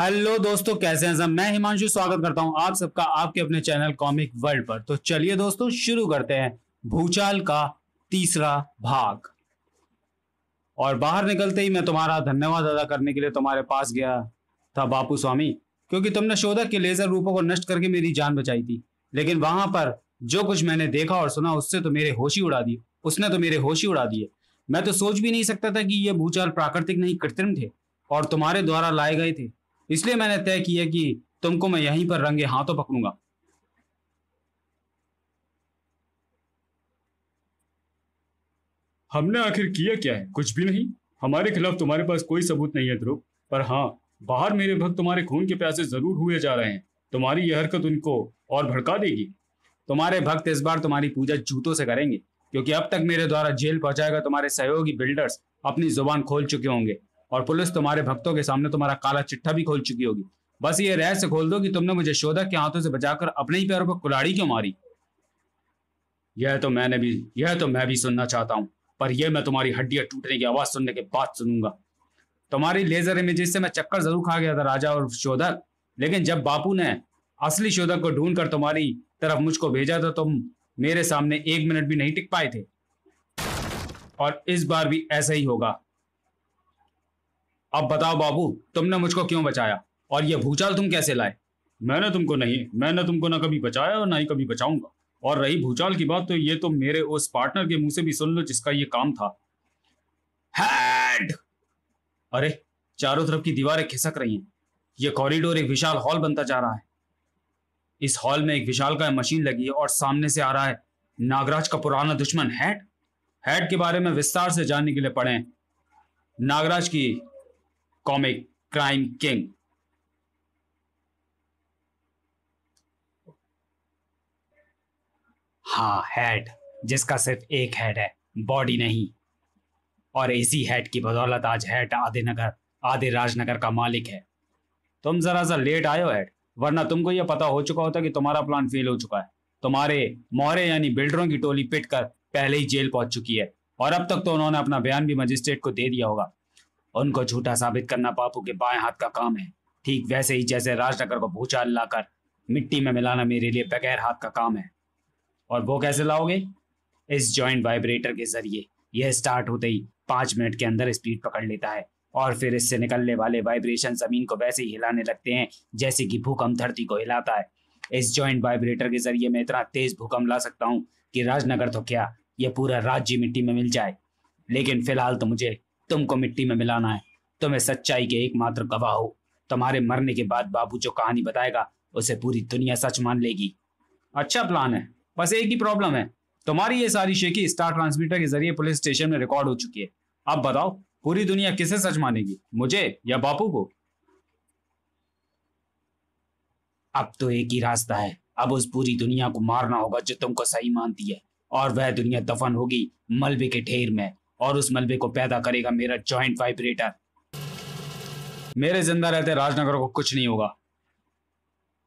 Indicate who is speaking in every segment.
Speaker 1: hello दोस्तों कैसे हैं सब मैं हिमांशु स्वागत करता हूं आप सबका आपके अपने चैनल कॉमिक वर्ल्ड पर तो चलिए दोस्तों शुरू करते हैं भूचाल का तीसरा भाग और बाहर निकलते ही मैं तुम्हारा धन्यवाद अदा करने के लिए तुम्हारे पास गया था बापू स्वामी क्योंकि तुमने शोधक के लेजर रूपों को नष्ट करके मेरी जान बचाई थी लेकिन वहां पर जो कुछ मैंने देखा और सुना उससे तो मेरे होशी उड़ा दिए उसने तो मेरे होशी उड़ा दिए मैं तो सोच भी नहीं सकता था कि ये भूचाल प्राकृतिक नहीं कृत्रिम थे और तुम्हारे द्वारा लाए गए थे इसलिए मैंने तय किया कि तुमको मैं यहीं पर रंगे हाथों पकड़ूंगा हमने आखिर किया क्या है कुछ भी नहीं हमारे खिलाफ तुम्हारे पास कोई सबूत नहीं है ध्रुव पर हाँ बाहर मेरे भक्त तुम्हारे खून के प्यासे जरूर हुए जा रहे हैं तुम्हारी यह हरकत उनको और भड़का देगी तुम्हारे भक्त इस बार तुम्हारी पूजा जूतों से करेंगे क्योंकि अब तक मेरे द्वारा जेल पहुंचाएगा तुम्हारे सहयोगी बिल्डर्स अपनी जुबान खोल चुके होंगे और पुलिस तुम्हारे भक्तों के सामने तुम्हारा काला चिट्ठा भी खोल चुकी होगी बस ये रहस्य खोल दो कि तुमने मुझे शोधक के हाथों से बचाकर अपने ही पैरों पर कुलाड़ी क्यों मारी यह तो मैंने भी यह तो मैं भी सुनना चाहता हूं पर यह मैं तुम्हारी हड्डियां टूटने की आवाज सुनने के बाद सुनूंगा तुम्हारी लेजर इमेजेस से मैं चक्कर जरूर खा गया था राजा और शोधक लेकिन जब बापू ने असली शोधक को ढूंढ कर तुम्हारी तरफ मुझको भेजा तो तुम मेरे सामने एक मिनट भी नहीं टिक पाए थे और इस बार भी ऐसा ही होगा अब बताओ बाबू तुमने मुझको क्यों बचाया और ये भूचाल तुम कैसे लाए मैंने तुमको नहीं मैंने तुमको ना कभी बचाया और ना ही कभी बचाऊंगा और रही भूचाल की बात तो ये तो मेरे उस पार्टनर के मुंह से भी सुन लो जिसका ये काम था हेड अरे चारों तरफ की दीवारें खिसक रही हैं ये कॉरिडोर एक विशाल हॉल बनता जा रहा है इस हॉल में एक विशाल का मशीन लगी है और सामने से आ रहा है नागराज का पुराना दुश्मन हेड हेड के बारे में विस्तार से जानने के लिए पढ़े नागराज की कॉमिक क्राइम किंग हाँ हेड जिसका सिर्फ एक हेड है बॉडी नहीं और इसी हेड की बदौलत आज हेड आधे नगर आधे राजनगर का मालिक है तुम जरा सा लेट आयो हेड वरना तुमको यह पता हो चुका होता कि तुम्हारा प्लान फेल हो चुका है तुम्हारे मोहरे यानी बिल्डरों की टोली पिट कर पहले ही जेल पहुंच चुकी है और अब तक तो उन्होंने अपना बयान भी मजिस्ट्रेट को दे दिया होगा उनको झूठा साबित करना पापू के बाएं हाथ का काम है ठीक वैसे ही जैसे राजनगर को भूचाल लाकर मिट्टी में मिलाना मेरे लिए बगैर हाथ का काम है और वो कैसे लाओगे इस जॉइंट वाइब्रेटर के जरिए यह स्टार्ट होते ही पांच मिनट के अंदर स्पीड पकड़ लेता है और फिर इससे निकलने वाले वाइब्रेशन जमीन को वैसे ही हिलाने लगते हैं जैसे कि भूकंप धरती को हिलाता है इस जॉइंट वाइब्रेटर के जरिए मैं इतना तेज भूकंप ला सकता हूँ कि राजनगर तो क्या यह पूरा राज्य मिट्टी में मिल जाए लेकिन फिलहाल तो मुझे तुमको मिट्टी में मिलाना है तुम्हें सच्चाई के एकमात्र गवाह हो तुम्हारे मरने के बाद बाबू जो कहानी बताएगा उसे पूरी दुनिया सच मान लेगी अच्छा प्लान है बस एक ही प्रॉब्लम है तुम्हारी ये सारी शेखी स्टार ट्रांसमीटर के जरिए पुलिस स्टेशन में रिकॉर्ड हो चुकी है अब बताओ पूरी दुनिया किसे सच मानेगी मुझे या बापू को अब तो एक ही रास्ता है अब उस पूरी दुनिया को मारना होगा जो तुमको सही मानती है और वह दुनिया दफन होगी मलबे के ढेर में और उस मलबे को पैदा करेगा मेरा जॉइंट वाइब्रेटर मेरे जिंदा रहते राजनगर को कुछ नहीं होगा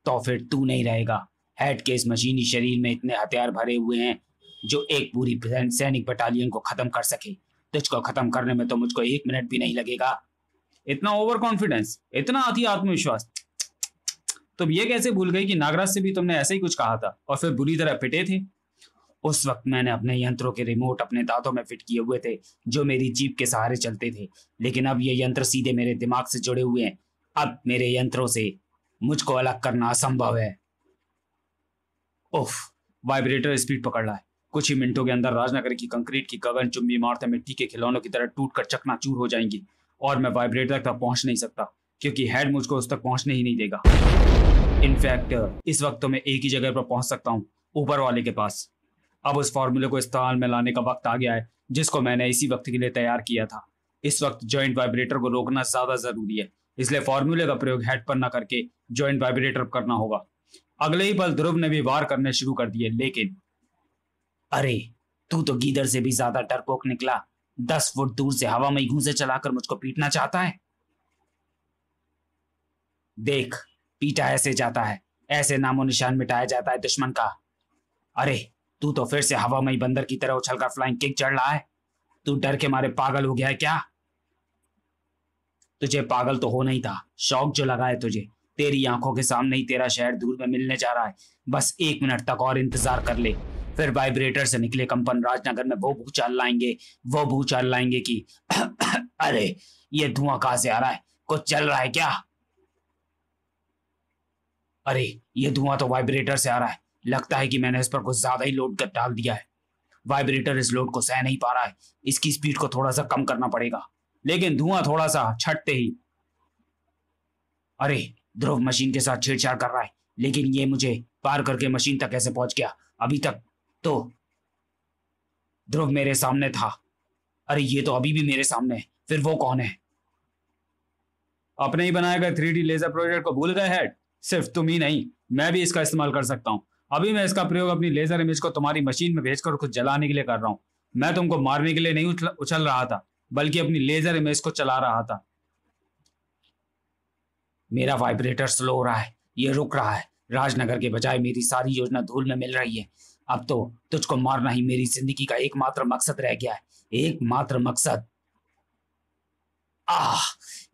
Speaker 1: तो फिर तू नहीं रहेगा हेड के इस मशीनी शरीर में इतने हथियार भरे हुए हैं जो एक पूरी सैनिक बटालियन को खत्म कर सके तुझको खत्म करने में तो मुझको एक मिनट भी नहीं लगेगा इतना ओवर कॉन्फिडेंस इतना अति आत्मविश्वास तुम ये कैसे भूल गई कि नागराज से भी तुमने ऐसे ही कुछ कहा था और फिर बुरी तरह पिटे थे उस वक्त मैंने अपने यंत्रों के रिमोट अपने दांतों में फिट किए हुए थे जो मेरी जीप के सहारे चलते थे लेकिन अब ये यंत्र सीधे मेरे दिमाग से जुड़े हुए हैं अब मेरे यंत्रों से मुझको अलग करना असंभव है ओफ वाइब्रेटर स्पीड पकड़ रहा है कुछ ही मिनटों के अंदर राजनगर की कंक्रीट की गगन चुम्बी इमारतें मिट्टी के खिलौनों की तरह टूट कर चूर हो जाएंगी और मैं वाइब्रेटर तक पहुंच नहीं सकता क्योंकि हेड मुझको उस तक पहुंचने ही नहीं देगा इनफैक्ट इस वक्त तो मैं एक ही जगह पर पहुंच सकता हूँ ऊपर वाले के पास अब उस फॉर्मूले को इस्तेमाल में लाने का वक्त आ गया है जिसको मैंने इसी वक्त के लिए तैयार किया था इस वक्त ज्वाइंट वाइब्रेटर को रोकना ज्यादा जरूरी है इसलिए फॉर्मूले का प्रयोग हेड पर न करके ज्वाइंट वाइब्रेटर करना होगा अगले ही पल ध्रुव ने भी वार करने शुरू कर दिए लेकिन अरे तू तो गीदर से भी ज्यादा डरपोक निकला दस फुट दूर से हवा में घूसे चलाकर मुझको पीटना चाहता है देख पीटा ऐसे जाता है ऐसे नामो निशान मिटाया जाता है दुश्मन का अरे तू तो फिर से हवा में बंदर की तरह उछलकर फ्लाइंग किक चढ़ रहा है तू डर के मारे पागल हो गया है क्या तुझे पागल तो हो नहीं था शौक जो लगा है तुझे तेरी आंखों के सामने ही तेरा शहर दूर में मिलने जा रहा है बस एक मिनट तक और इंतजार कर ले फिर वाइब्रेटर से निकले कंपन राजनगर में वो भूचाल लाएंगे वो भूचाल लाएंगे कि अरे ये धुआं कहां से आ रहा है कुछ चल रहा है क्या अरे ये धुआं तो वाइब्रेटर से आ रहा है लगता है कि मैंने इस पर कुछ ज्यादा ही लोड कर डाल दिया है वाइब्रेटर इस लोड को सह नहीं पा रहा है इसकी स्पीड को थोड़ा सा कम करना पड़ेगा लेकिन धुआं थोड़ा सा छटते ही अरे ध्रुव मशीन के साथ छेड़छाड़ कर रहा है लेकिन ये मुझे पार करके मशीन तक कैसे पहुंच गया अभी तक तो ध्रुव मेरे सामने था अरे ये तो अभी भी मेरे सामने है फिर वो कौन है अपने ही बनाए गए थ्री लेजर प्रोजेक्ट को भूल गए हेड सिर्फ तुम ही नहीं मैं भी इसका इस्तेमाल कर सकता हूँ अभी मैं इसका प्रयोग अपनी लेजर इमेज को तुम्हारी मशीन में भेजकर कुछ जलाने के लिए कर रहा हूँ मैं तुमको मारने के लिए नहीं उछल रहा था बल्कि अपनी लेजर इमेज को चला रहा था मेरा वाइब्रेटर स्लो हो रहा है ये रुक रहा है राजनगर के बजाय मेरी सारी योजना धूल में मिल रही है अब तो तुझको मारना ही मेरी जिंदगी का एकमात्र मकसद रह गया है एकमात्र मकसद आह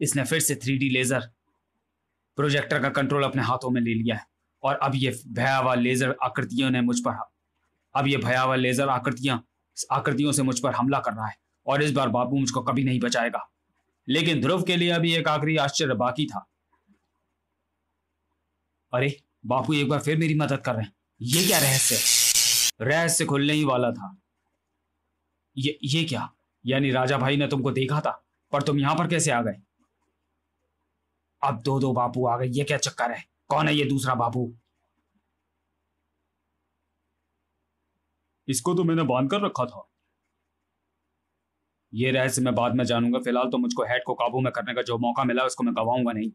Speaker 1: इसने फिर से थ्री लेजर प्रोजेक्टर का कंट्रोल अपने हाथों में ले लिया है और अब ये भयावह लेजर आकृतियों ने मुझ पर अब ये भयावह लेजर आकृतियां आकृतियों से मुझ पर हमला कर रहा है और इस बार बाबू मुझको कभी नहीं बचाएगा लेकिन ध्रुव के लिए अभी एक आखिरी आश्चर्य बाकी था अरे बापू एक बार फिर मेरी मदद कर रहे हैं ये क्या रहस्य रहस्य खुलने ही वाला था ये ये क्या यानी राजा भाई ने तुमको देखा था पर तुम यहां पर कैसे आ गए अब दो दो बापू आ गए ये क्या चक्कर है कौन है ये दूसरा बाबू इसको तो मैंने बांध कर रखा था ये रहस्य मैं बाद में जानूंगा फिलहाल तो मुझको हेड को काबू में करने का जो मौका मिला उसको मैं गवाऊंगा नहीं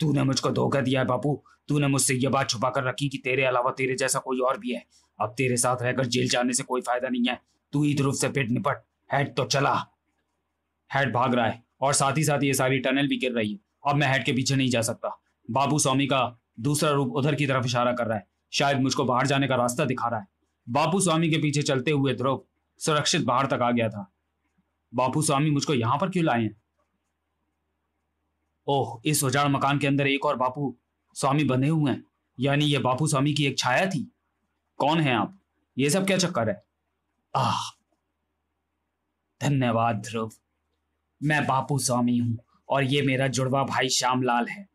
Speaker 1: तूने मुझको धोखा दिया है बापू तूने मुझसे ये बात छुपा कर रखी कि तेरे अलावा तेरे जैसा कोई और भी है अब तेरे साथ रहकर जेल जाने से कोई फायदा नहीं है तू ही ध्रुव से पेट निपट हेड तो चला हेड भाग रहा है और साथ ही साथ ये सारी टनल भी गिर रही है अब मैं हेड के पीछे नहीं जा सकता बाबू स्वामी का दूसरा रूप उधर की तरफ इशारा कर रहा है शायद मुझको बाहर जाने का रास्ता दिखा रहा है बापू स्वामी के पीछे चलते हुए ध्रुव सुरक्षित बाहर तक आ गया था बापू स्वामी मुझको यहां पर क्यों लाए हैं ओह इस उजाड़ मकान के अंदर एक और बापू स्वामी बने हुए हैं यानी ये बापू स्वामी की एक छाया थी कौन है आप ये सब क्या चक्कर है आह धन्यवाद ध्रुव मैं बापू स्वामी हूं और ये मेरा जुड़वा भाई श्यामलाल है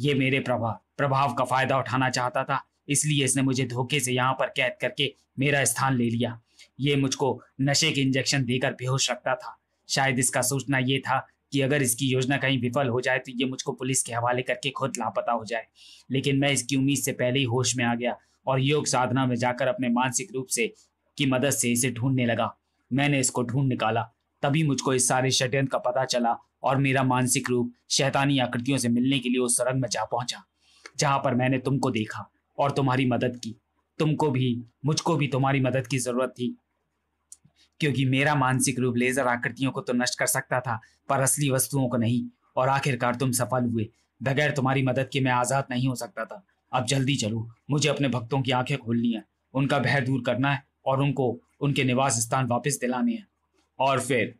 Speaker 1: ये मेरे प्रभाव प्रभाव का फायदा उठाना चाहता था इसलिए इसने मुझे धोखे से यहाँ पर कैद करके मेरा स्थान ले लिया ये मुझको नशे के इंजेक्शन देकर बेहोश रखता था शायद इसका सोचना ये था कि अगर इसकी योजना कहीं विफल हो जाए तो ये मुझको पुलिस के हवाले करके खुद लापता हो जाए लेकिन मैं इसकी उम्मीद से पहले ही होश में आ गया और योग साधना में जाकर अपने मानसिक रूप से की मदद से इसे ढूंढने लगा मैंने इसको ढूंढ निकाला तभी मुझको इस सारे षड्यंत्र का पता चला और मेरा मानसिक रूप शैतानी आकृतियों से मिलने के लिए उस सुरंग में जा पहुंचा जहां पर मैंने तुमको देखा और तुम्हारी मदद की तुमको भी मुझको भी तुम्हारी मदद की जरूरत थी क्योंकि मेरा मानसिक रूप लेजर आकृतियों को तो नष्ट कर सकता था पर असली वस्तुओं को नहीं और आखिरकार तुम सफल हुए बगैर तुम्हारी मदद के मैं आज़ाद नहीं हो सकता था अब जल्दी चलो मुझे अपने भक्तों की आंखें खोलनी है उनका भय दूर करना है और उनको उनके निवास स्थान वापस दिलाने हैं और फिर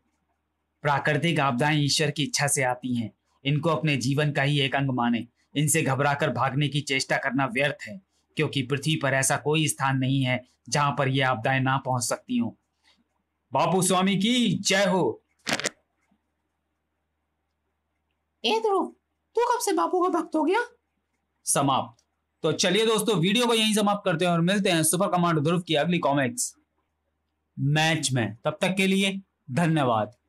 Speaker 1: प्राकृतिक आपदाएं ईश्वर की इच्छा से आती हैं इनको अपने जीवन का ही एक अंग माने इनसे घबराकर भागने की चेष्टा करना व्यर्थ है क्योंकि पृथ्वी पर ऐसा कोई स्थान नहीं है जहां पर ये आपदाएं ना पहुंच सकती हों बापू स्वामी की जय हो ध्रुव तू कब से बापू का भक्त हो गया समाप्त तो चलिए दोस्तों वीडियो को यहीं समाप्त करते हैं और मिलते हैं सुपर कमांड ध्रुव की अगली कॉमिक्स मैच में तब तक के लिए धन्यवाद